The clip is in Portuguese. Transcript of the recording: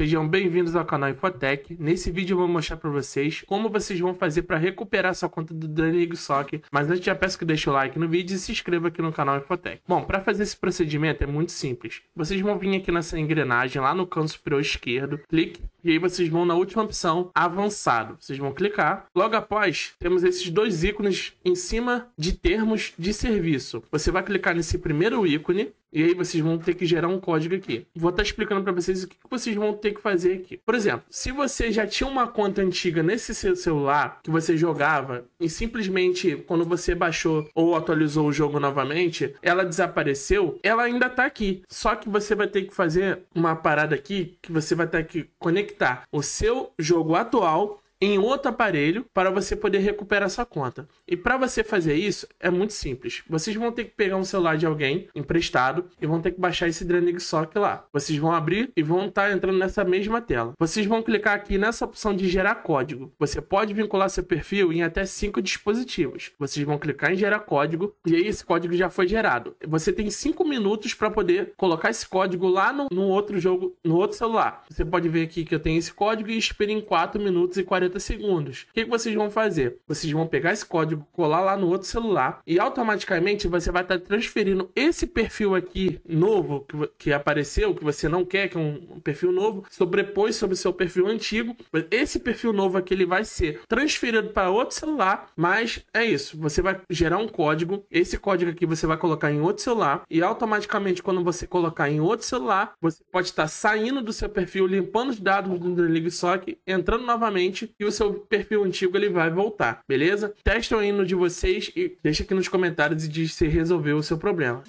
Sejam bem-vindos ao canal Infotech. Nesse vídeo eu vou mostrar para vocês como vocês vão fazer para recuperar sua conta do Danig Sock. Mas antes já peço que deixe o like no vídeo e se inscreva aqui no canal Infotech. Bom, para fazer esse procedimento é muito simples. Vocês vão vir aqui nessa engrenagem lá no canto superior esquerdo, clique e aí vocês vão na última opção, avançado. Vocês vão clicar. Logo após, temos esses dois ícones em cima de termos de serviço. Você vai clicar nesse primeiro ícone e aí vocês vão ter que gerar um código aqui. Vou estar tá explicando para vocês o que vocês vão ter que fazer aqui. Por exemplo, se você já tinha uma conta antiga nesse seu celular que você jogava e simplesmente quando você baixou ou atualizou o jogo novamente, ela desapareceu, ela ainda está aqui. Só que você vai ter que fazer uma parada aqui que você vai ter que conectar o seu jogo atual em outro aparelho para você poder recuperar essa conta. E para você fazer isso é muito simples. Vocês vão ter que pegar um celular de alguém emprestado e vão ter que baixar esse Sock lá. Vocês vão abrir e vão estar tá entrando nessa mesma tela. Vocês vão clicar aqui nessa opção de gerar código. Você pode vincular seu perfil em até cinco dispositivos. Vocês vão clicar em gerar código e aí esse código já foi gerado. Você tem cinco minutos para poder colocar esse código lá no, no outro jogo, no outro celular. Você pode ver aqui que eu tenho esse código e espere em 4 minutos e 40 segundos. O que, que vocês vão fazer? Vocês vão pegar esse código, colar lá no outro celular e automaticamente você vai estar tá transferindo esse perfil aqui novo que, que apareceu, que você não quer, que é um, um perfil novo, sobrepôs sobre o seu perfil antigo. Esse perfil novo aqui ele vai ser transferido para outro celular, mas é isso. Você vai gerar um código, esse código aqui você vai colocar em outro celular e automaticamente quando você colocar em outro celular, você pode estar tá saindo do seu perfil, limpando os dados do DreamLeague Sock, entrando novamente e o seu perfil antigo ele vai voltar, beleza? Testam aí no de vocês e deixa aqui nos comentários se resolveu o seu problema.